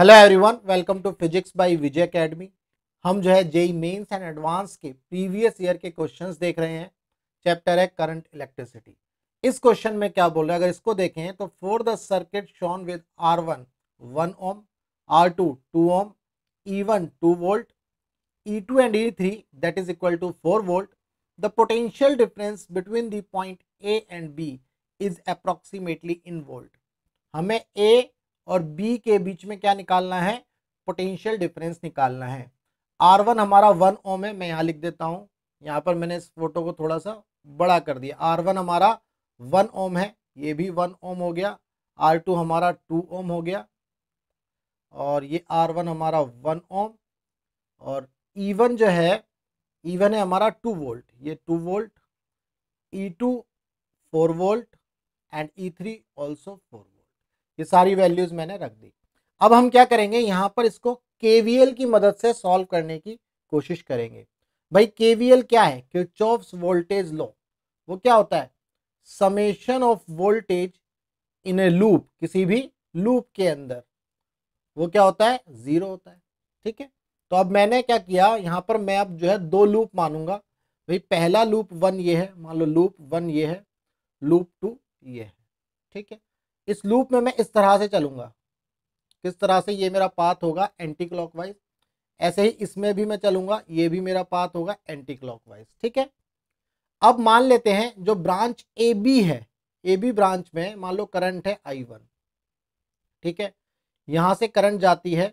Hello everyone welcome to physics by Vijay academy हम जो है जेई मेंस एंड एडवांस के प्रीवियस ईयर के क्वेश्चंस देख रहे हैं चैप्टर है करंट इलेक्ट्रिसिटी इस क्वेश्चन में क्या बोल रहे हैं अगर इसको देखें तो for the circuit shown with R one one ohm R two two ohm E one two volt E two and E three that is equal to four volt the potential difference between the point A and B is approximately in volt हमें A और B के बीच में क्या निकालना है potential difference निकालना है R one हमारा वन ओम है मैं यहाँ लिख देता हूँ यहाँ पर मैंने इस फोटो को थोड़ा सा बड़ा कर दिया आर वन हमारा वन ओम है ये भी वन ओम हो गया आर टू हमारा टू ओम हो गया और ये आर वन हमारा वन ओम और ई e वन जो है ई e वन है हमारा टू वोल्ट ये two volt E two four volt and E three also four ये सारी वैल्यूज मैंने रख दी अब हम क्या करेंगे यहाँ पर इसको केवीएल की मदद से सॉल्व करने की कोशिश करेंगे भाई केवीएल क्या है क्योचॉफ्स वोल्टेज लॉ वो क्या होता है summation of voltage in a loop किसी भी लूप के अंदर वो क्या होता है जीरो होता है ठीक है तो अब मैंने क्या किया यहाँ पर मैं अब जो है दो लूप मानूंगा भाई पहला लूप वन ये है मान लो लूप वन ये है लूप टू ये है ठीक है इस लूप में मैं इस तरह से चलूंगा किस तरह से ये मेरा पाथ होगा एंटी क्लॉकवाइज ऐसे ही इसमें भी मैं चलूंगा ये भी मेरा पाथ होगा एंटी क्लॉकवाइज ठीक है अब मान लेते हैं जो ब्रांच ए बी है ए बी ब्रांच में मान लो करंट है आई वन ठीक है यहां से करंट जाती है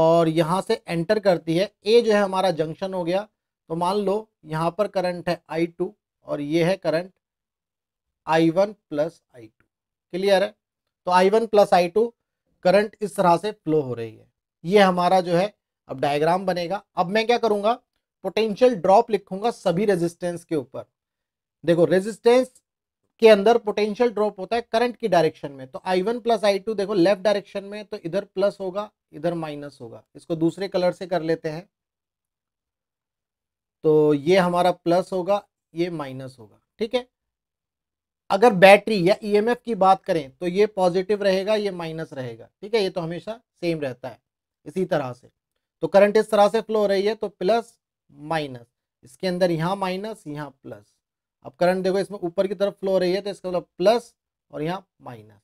और यहां से एंटर करती है ए जो है हमारा जंक्शन हो गया तो मान लो यहां पर करंट है आई टू और ये है current I one plus I clear है तो I one plus I two current इस तरह से फ्लो हो रही है ये हमारा जो है अब डायग्राम बनेगा अब मैं क्या करूंगा पोटेंशियल ड्रॉप लिखूंगा सभी रेजिस्टेंस के ऊपर देखो रेजिस्टेंस के अंदर पोटेंशियल ड्रॉप होता है करंट की डायरेक्शन में तो I one plus I two देखो लेफ्ट डायरेक्शन में तो इधर प्लस होगा इधर माइनस होगा इसको दूसरे कलर से कर लेते हैं तो ये हमारा प्लस होगा ये माइनस होगा ठीक है अगर बैटरी या ईएमएफ e की बात करें तो ये पॉजिटिव रहेगा ये माइनस रहेगा ठीक है ये तो हमेशा सेम रहता है इसी तरह से तो करंट इस तरह से फ्लो हो रही है तो प्लस माइनस इसके अंदर यहाँ माइनस यहाँ प्लस अब करंट देखो इसमें ऊपर की तरफ फ्लो हो रही है तो इसका मतलब प्लस और यहाँ माइनस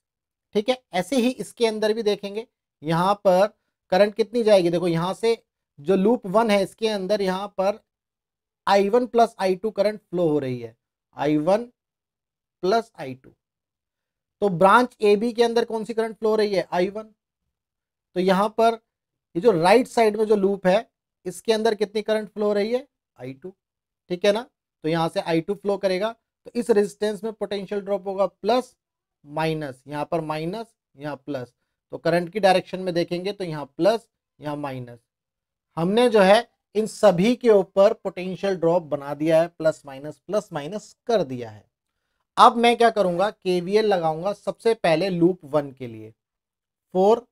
ठीक है ऐसे ही इसके अंदर भी देखेंगे यहाँ पर करंट कितनी जाएगी देखो यहाँ से जो लूप वन है इसके अंदर यहाँ पर I one plus I two current flow हो रही है I one plus I two तो ब्रांच ए बी के अंदर कौन सी करंट फ्लो रही है आई वन तो यहां पर ये जो राइट साइड में जो लूप है इसके अंदर कितनी करंट फ्लो रही है आई टू ठीक है ना तो यहां से आई टू फ्लो करेगा तो इस रेजिस्टेंस में पोटेंशियल ड्रॉप होगा प्लस माइनस यहां पर माइनस यहां प्लस तो करंट की डायरेक्शन में देखेंगे तो यहां प्लस यहां माइनस हमने जो है इन सभी के ऊपर पोटेंशियल ड्रॉप बना दिया है प्लस माइनस प्लस माइनस कर दिया है अब मैं क्या करूंगा केवीएल लगाऊंगा सबसे पहले लूप वन के लिए four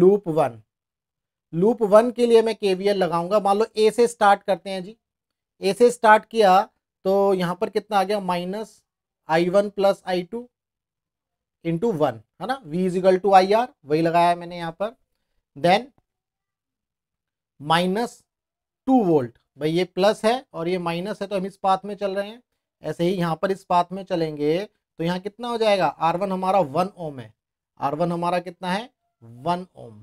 loop one loop one के लिए मैं केवीएल लगाऊंगा मान लो ए से स्टार्ट करते हैं जी ए से स्टार्ट किया तो यहां पर कितना आ गया minus I one plus I two into one है ना V is equal to I R वही लगाया मैंने यहां पर देन माइनस टू वोल्ट भाई ये प्लस है और ये माइनस है तो हम इस पाथ में चल रहे हैं ऐसे ही यहाँ पर इस पाथ में चलेंगे तो यहाँ कितना हो जाएगा आर वन हमारा वन ओम है आर वन हमारा कितना है वन ओम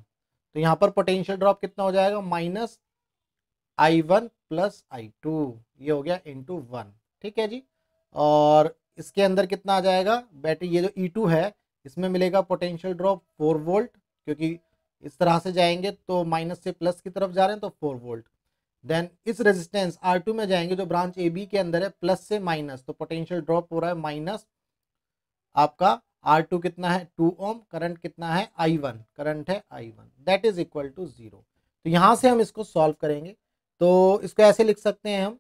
तो यहाँ पर पोटेंशियल ड्रॉप कितना हो जाएगा minus I one plus I two ये हो गया इंटू वन ठीक है जी और इसके अंदर कितना आ जाएगा बैटरी ये जो ई e टू है इसमें मिलेगा पोटेंशियल ड्रॉप फोर वोल्ट क्योंकि इस तरह से जाएंगे तो माइनस से प्लस की तरफ जा रहे हैं तो फोर वोल्ट देन इस रेजिस्टेंस आर टू में जाएंगे जो ब्रांच ए बी के अंदर है प्लस से माइनस तो पोटेंशियल ड्रॉप हो रहा है माइनस आपका आर टू कितना है टू ओम करंट कितना है आई वन करंट है I one that is equal to zero तो यहां से हम इसको सॉल्व करेंगे तो इसको ऐसे लिख सकते हैं हम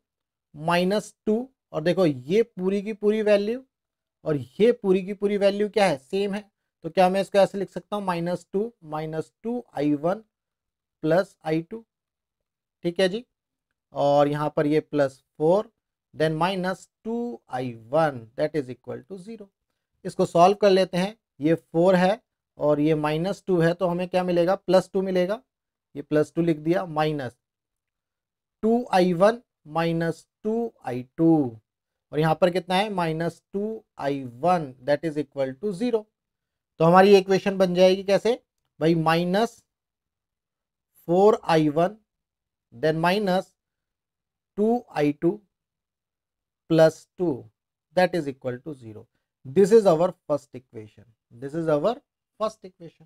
माइनस टू और देखो ये पूरी की पूरी वैल्यू और ये पूरी की पूरी वैल्यू क्या है सेम है तो क्या मैं इसको ऐसे लिख सकता हूँ minus two minus two I one plus I two ठीक है जी और यहाँ पर ये plus four then minus two I one that is equal to zero इसको सॉल्व कर लेते हैं ये फोर है और ये माइनस टू है तो हमें क्या मिलेगा प्लस टू मिलेगा ये प्लस टू लिख दिया minus two I one minus two I two और यहाँ पर कितना है minus two I one that is equal to zero तो हमारी इक्वेशन बन जाएगी कैसे भाई minus four I one then minus 2i2 plus 2 that is equal to 0. This is our first equation. This is our first equation.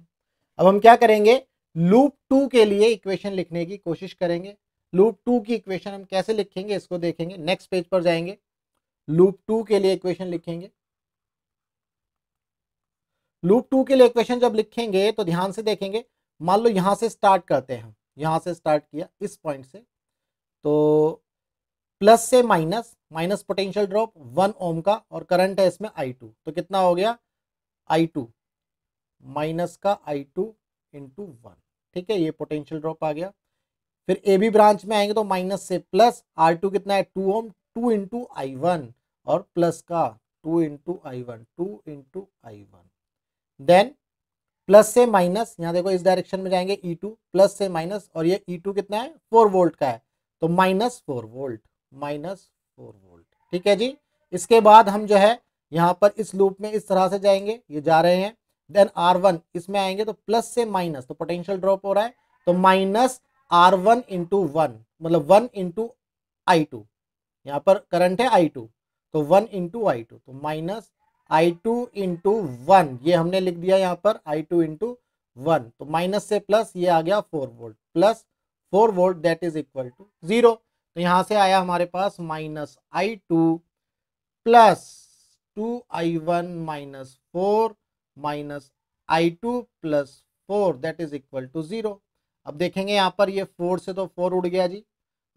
अब हम क्या करेंगे लूप टू के लिए इक्वेशन लिखने की कोशिश करेंगे लूप टू की इक्वेशन हम कैसे लिखेंगे इसको देखेंगे नेक्स्ट पेज पर जाएंगे लूप टू के लिए इक्वेशन लिखेंगे लूप टू के लिए इक्वेशन जब लिखेंगे तो ध्यान से देखेंगे मान लो यहां से स्टार्ट करते हैं यहां से स्टार्ट किया इस पॉइंट से तो प्लस से minus minus potential drop one ohm का और करंट है इसमें आई टू तो कितना हो गया आई टू माइनस का आई टू इंटू वन ठीक है ये पोटेंशियल ड्रॉप आ गया फिर ए बी ब्रांच में आएंगे तो माइनस से प्लस आर टू कितना है two ohm two into I one और प्लस का two into I one two into I one then plus से माइनस यहां देखो इस डायरेक्शन में जाएंगे ई e टू प्लस से माइनस और ये ई e टू कितना है फोर वोल्ट का है तो minus four volt minus four volt ठीक है जी इसके बाद हम जो है यहाँ पर इस लूप में इस तरह से जाएंगे ये जा रहे हैं देन आर वन इसमें आएंगे तो प्लस से माइनस तो पोटेंशियल ड्रॉप हो रहा है तो minus R one into one मतलब वन इंटू आई टू यहाँ पर करंट है आई टू तो वन इंटू आई टू तो minus I two into one ये हमने लिख दिया यहाँ पर आई टू इंटू वन तो माइनस से प्लस ये आ गया four volt plus four volt that is equal to zero तो यहां से आया हमारे पास minus I two plus two I one minus four minus I two plus four that is equal to zero अब देखेंगे यहाँ पर ये फोर से तो फोर उड़ गया जी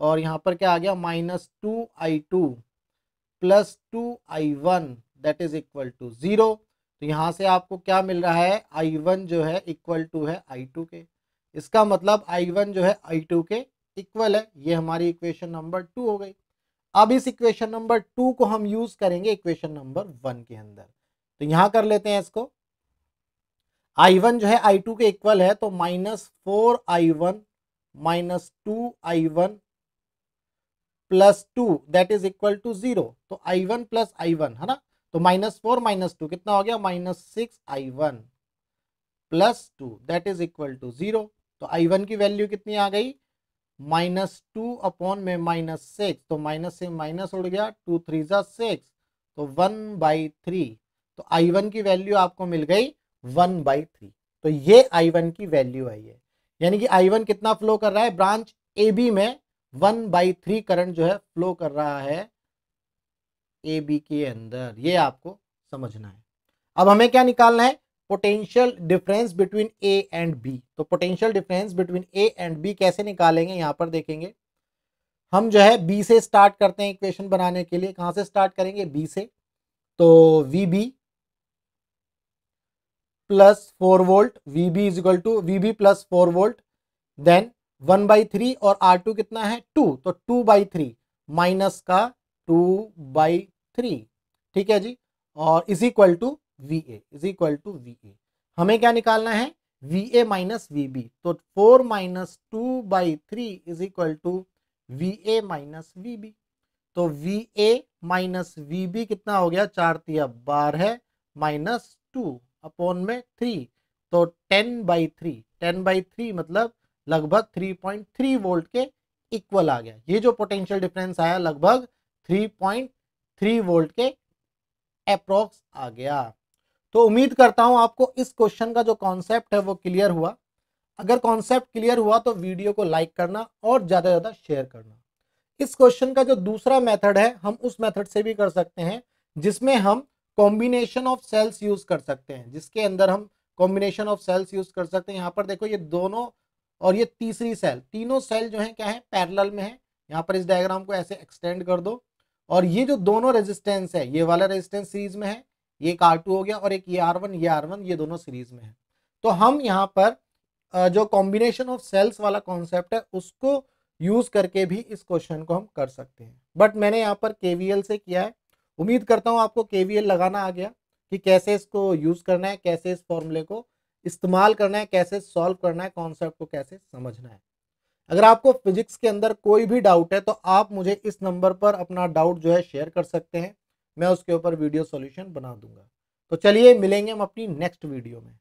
और यहाँ पर क्या आ गया minus two I two plus two I one that is equal to zero तो यहां से आपको क्या मिल रहा है आई वन जो है इक्वल टू है आई टू के इसका मतलब आई वन जो है आई टू के इक्वल है ये हमारी इक्वेशन नंबर टू हो गई अब इस इक्वेशन नंबर टू को हम यूज करेंगे इक्वेशन नंबर वन के अंदर तो यहां कर लेते हैं इसको आई वन जो है आई टू के इक्वल है तो minus four I one minus two I one plus two that is equal to zero तो I one plus I one है ना तो माइनस फोर माइनस टू कितना हो गया minus six I one plus two that is equal to zero तो I one की value कितनी आ गई माइनस टू अपॉन में माइनस सिक्स तो माइनस से माइनस उड़ गया टू थ्री ज़ा सिक्स तो वन बाई थ्री तो आई वन की वैल्यू आपको मिल गई वन बाई थ्री तो ये आई वन की वैल्यू आई है यानी कि आई वन कितना फ्लो कर रहा है ब्रांच ए बी में वन बाई थ्री करंट जो है फ्लो कर रहा है ए बी के अंदर ये आपको समझना है अब हमें क्या निकालना है potential difference between A and B तो potential difference between A and B कैसे निकालेंगे यहां पर देखेंगे हम जो है बी से स्टार्ट करते हैं इक्वेशन बनाने के लिए कहां से स्टार्ट करेंगे बी से तो V B plus four volt V B is equal to V B plus four volt then one by three और आर टू कितना है टू तो टू बाई थ्री माइनस का टू बाई थ्री ठीक है जी और is equal to V A is equal to V A हमें क्या निकालना है V A minus V B तो four minus two by three is equal to V A minus V B तो V A minus V B कितना हो गया चार तिया है माइनस टू अपॉन में थ्री तो ten by three ten by three मतलब लगभग थ्री पॉइंट थ्री वोल्ट के इक्वल आ गया ये जो पोटेंशियल डिफरेंस आया लगभग थ्री पॉइंट थ्री वोल्ट के अप्रोक्स आ गया तो उम्मीद करता हूँ आपको इस क्वेश्चन का जो कॉन्सेप्ट है वो क्लियर हुआ अगर कॉन्सेप्ट क्लियर हुआ तो वीडियो को लाइक करना और ज़्यादा से ज़्यादा शेयर करना इस क्वेश्चन का जो दूसरा मेथड है हम उस मेथड से भी कर सकते हैं जिसमें हम कॉम्बिनेशन ऑफ सेल्स यूज़ कर सकते हैं जिसके अंदर हम कॉम्बिनेशन ऑफ सेल्स यूज़ कर सकते हैं यहाँ पर देखो ये दोनों और ये तीसरी सेल तीनों सेल जो है क्या है पैरल में है यहाँ पर इस डायग्राम को ऐसे एक्सटेंड कर दो और ये जो दोनों रेजिस्टेंस है ये वाला रेजिस्टेंस सीरीज में है ये एक आर टू हो गया और एक ये आर वन ये आर वन ये दोनों सीरीज में है तो हम यहाँ पर जो कॉम्बिनेशन ऑफ सेल्स वाला कॉन्सेप्ट है उसको यूज करके भी इस क्वेश्चन को हम कर सकते हैं बट मैंने यहाँ पर के से किया है उम्मीद करता हूँ आपको के लगाना आ गया कि कैसे इसको यूज करना है कैसे इस फॉर्मूले को इस्तेमाल करना है कैसे सॉल्व करना है कॉन्सेप्ट को कैसे समझना है अगर आपको फिजिक्स के अंदर कोई भी डाउट है तो आप मुझे इस नंबर पर अपना डाउट जो है शेयर कर सकते हैं मैं उसके ऊपर वीडियो सॉल्यूशन बना दूंगा तो चलिए मिलेंगे हम अपनी नेक्स्ट वीडियो में